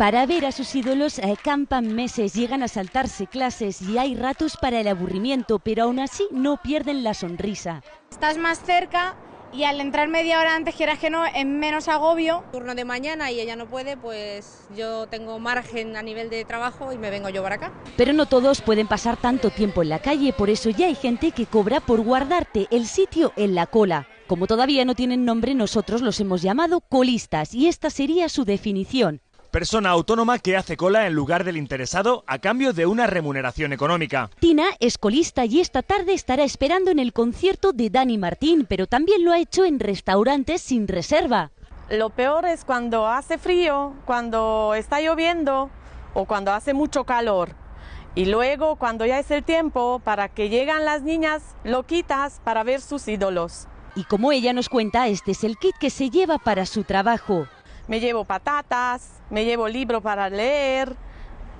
Para ver a sus ídolos acampan eh, meses, llegan a saltarse clases y hay ratos para el aburrimiento, pero aún así no pierden la sonrisa. Estás más cerca y al entrar media hora antes, quieras que no, es menos agobio. Turno de mañana y ella no puede, pues yo tengo margen a nivel de trabajo y me vengo yo para acá. Pero no todos pueden pasar tanto tiempo en la calle, por eso ya hay gente que cobra por guardarte el sitio en la cola. Como todavía no tienen nombre, nosotros los hemos llamado colistas y esta sería su definición persona autónoma que hace cola en lugar del interesado a cambio de una remuneración económica. Tina es colista y esta tarde estará esperando en el concierto de Dani Martín, pero también lo ha hecho en restaurantes sin reserva. Lo peor es cuando hace frío, cuando está lloviendo o cuando hace mucho calor. Y luego, cuando ya es el tiempo para que llegan las niñas loquitas para ver sus ídolos. Y como ella nos cuenta, este es el kit que se lleva para su trabajo me llevo patatas, me llevo libro para leer,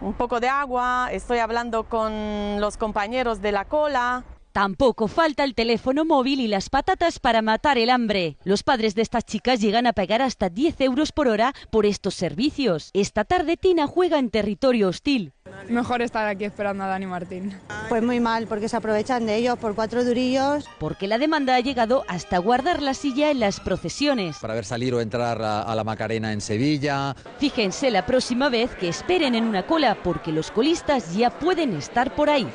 un poco de agua, estoy hablando con los compañeros de la cola. Tampoco falta el teléfono móvil y las patatas para matar el hambre. Los padres de estas chicas llegan a pagar hasta 10 euros por hora por estos servicios. Esta tarde Tina juega en territorio hostil. Mejor estar aquí esperando a Dani Martín. Pues muy mal, porque se aprovechan de ellos por cuatro durillos. Porque la demanda ha llegado hasta guardar la silla en las procesiones. Para ver salir o entrar a, a la Macarena en Sevilla. Fíjense la próxima vez que esperen en una cola, porque los colistas ya pueden estar por ahí.